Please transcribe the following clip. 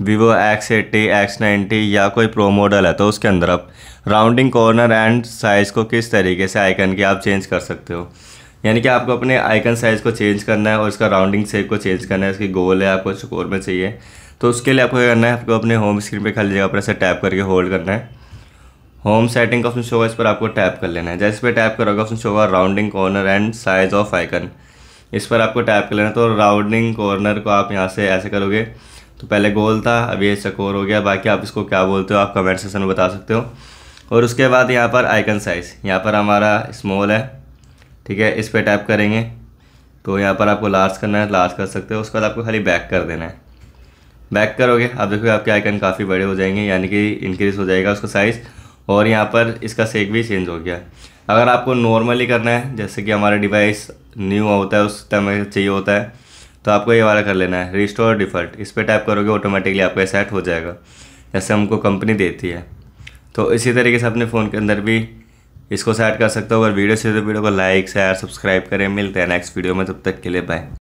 Vivo X eighty X ninety या कोई pro model है तो उसके अंदर आप राउंडिंग कॉर्नर एंड साइज़ को किस तरीके से आइकन की आप चेंज कर सकते हो यानी कि आपको अपने आइकन साइज़ को चेंज करना है और इसका राउंडिंग शेप को चेंज करना है इसकी गोल है आपको स्कोर में चाहिए तो उसके लिए आपको क्या करना है आपको अपने होम स्क्रीन पर खाली जगह पर ऐसे टैप करके होल्ड करना है होम सेटिंग का ऑप्शन शो इस पर आपको टैप कर लेना है जैसे पे टैप करोगे ऑप्शन शो होगा rounding corner and size of icon इस पर आपको टैप कर लेना है तो राउंडिंग कॉर्नर को आप यहाँ से ऐसे करोगे तो पहले गोल था अब ये चकोर हो गया बाकी आप इसको क्या बोलते हो आप कमेंट सेक्शन में बता सकते हो और उसके बाद यहाँ पर आइकन साइज़ यहाँ पर हमारा स्मॉल है ठीक है इस पर टैप करेंगे तो यहाँ पर आपको लार्ज करना है लार्ज कर सकते हो उसके बाद आपको खाली बैक कर देना है बैक करोगे आप देखोगे आपके आइकन काफ़ी बड़े हो जाएंगे यानी कि इंक्रीज़ हो जाएगा उसका साइज़ और यहाँ पर इसका सेक भी चेंज हो गया अगर आपको नॉर्मली करना है जैसे कि हमारा डिवाइस न्यू होता है उस टाइम चाहिए होता है तो आपको ये वाला कर लेना है रिस्टोर डिफ़ॉल्ट इस पर टाइप करोगे ऑटोमेटिकली आपका सेट हो जाएगा जैसे हमको कंपनी देती है तो इसी तरीके से अपने फ़ोन के अंदर भी इसको सेट कर सकते हो अगर वीडियो से तो वीडियो को लाइक शेयर सब्सक्राइब करें मिलते हैं नेक्स्ट वीडियो में तब तक के लिए बाय